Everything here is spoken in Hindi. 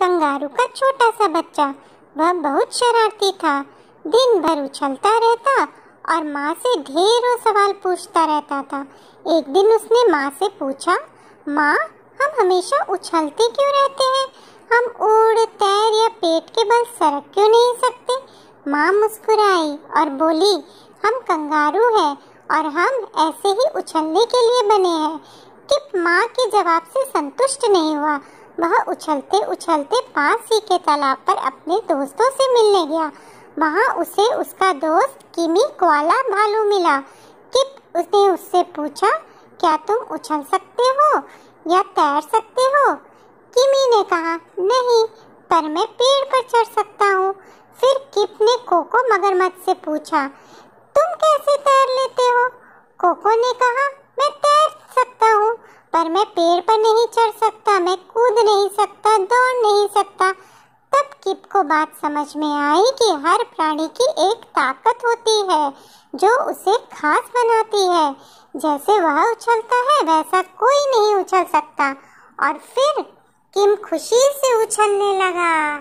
कंगारू का छोटा सा बच्चा वह बहुत शरारती था दिन भर उछलता रहता और माँ से ढेरों सवाल पूछता रहता था एक दिन उसने माँ से पूछा माँ हम हमेशा उछलते क्यों रहते हैं हम उड़ तैर या पेट के बल सरक क्यों नहीं सकते माँ मुस्कुराई और बोली हम कंगारू हैं और हम ऐसे ही उछलने के लिए बने हैं किप माँ के जवाब से संतुष्ट नहीं हुआ वह उछलते उछलते पास ही के तालाब पर अपने दोस्तों से मिलने गया वहाँ उसे उसका दोस्त किमी कोला भालू मिला किप उसने उससे पूछा क्या तुम उछल सकते हो या तैर सकते हो किमी ने कहा नहीं पर मैं पेड़ पर चढ़ सकता हूँ फिर किप ने कोको मगरमच्छ से पूछा तुम कैसे तैर लेते हो पर मैं पेड़ पर नहीं चढ़ सकता मैं कूद नहीं सकता दौड़ नहीं सकता तब किप को बात समझ में आई कि हर प्राणी की एक ताकत होती है जो उसे खास बनाती है जैसे वह उछलता है वैसा कोई नहीं उछल सकता और फिर किम खुशी से उछलने लगा